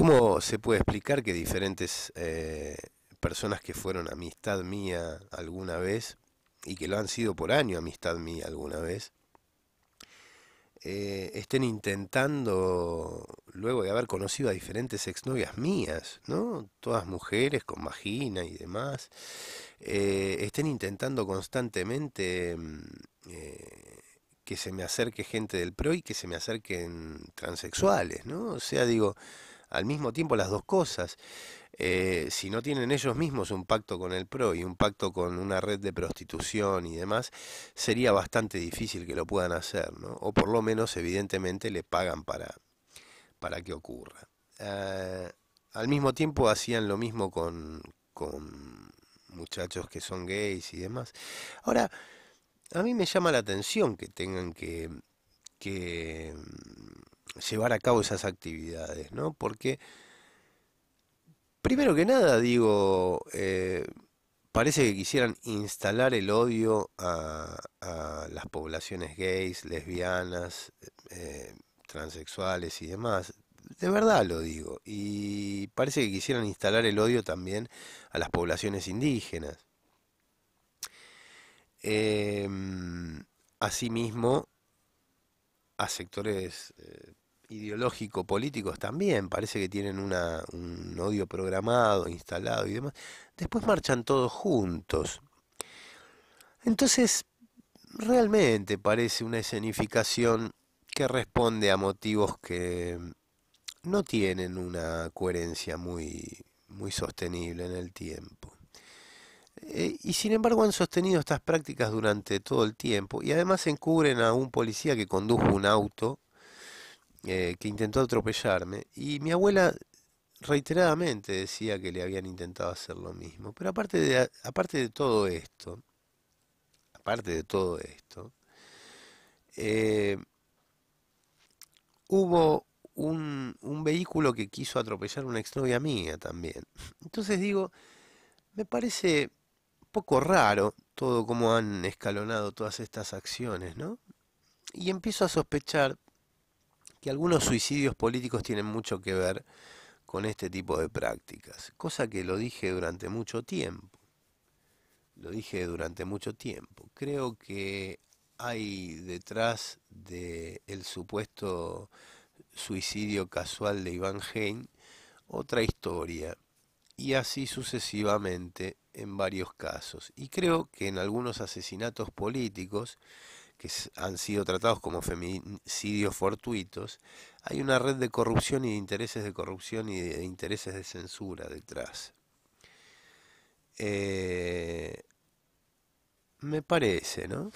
¿Cómo se puede explicar que diferentes eh, personas que fueron amistad mía alguna vez y que lo han sido por año amistad mía alguna vez, eh, estén intentando, luego de haber conocido a diferentes exnovias mías, ¿no? Todas mujeres con vagina y demás, eh, estén intentando constantemente mm, que se me acerque gente del PRO y que se me acerquen transexuales, ¿no? O sea, digo, al mismo tiempo las dos cosas. Eh, si no tienen ellos mismos un pacto con el PRO y un pacto con una red de prostitución y demás, sería bastante difícil que lo puedan hacer, ¿no? O por lo menos, evidentemente, le pagan para, para que ocurra. Eh, al mismo tiempo hacían lo mismo con, con muchachos que son gays y demás. Ahora, a mí me llama la atención que tengan que, que llevar a cabo esas actividades, ¿no? Porque, primero que nada, digo, eh, parece que quisieran instalar el odio a, las poblaciones gays, lesbianas, eh, transexuales y demás. De verdad lo digo. Y parece que quisieran instalar el odio también a las poblaciones indígenas. Em, asimismo, a sectores eh, ideológico políticos también, parece que tienen un odio programado, instalado y demás, después marchan todos juntos. Entonces, realmente parece una escenificación que responde a motivos que no tienen una coherencia muy, muy sostenible en el tiempo. Eh, y sin embargo han sostenido estas prácticas durante todo el tiempo y además encubren a un policía que condujo un auto eh, que intentó atropellarme y mi abuela reiteradamente decía que le habían intentado hacer lo mismo. Pero aparte de, aparte de todo esto, aparte de todo esto, eh, hubo un, un, vehículo que quiso atropellar a una exnovia mía también. Entonces digo, me parece poco raro todo cómo han escalonado todas estas acciones, ¿no? Y empiezo a sospechar que algunos suicidios políticos tienen mucho que ver con este tipo de prácticas, cosa que lo dije durante mucho tiempo. Lo dije durante mucho tiempo. Creo que hay detrás del supuesto suicidio casual de Iván Hein otra historia y así sucesivamente en varios casos. Y creo que en algunos asesinatos políticos que han sido tratados como feminicidios fortuitos, hay una red de corrupción y de intereses de corrupción y de intereses de censura detrás. Eh, me parece, ¿no?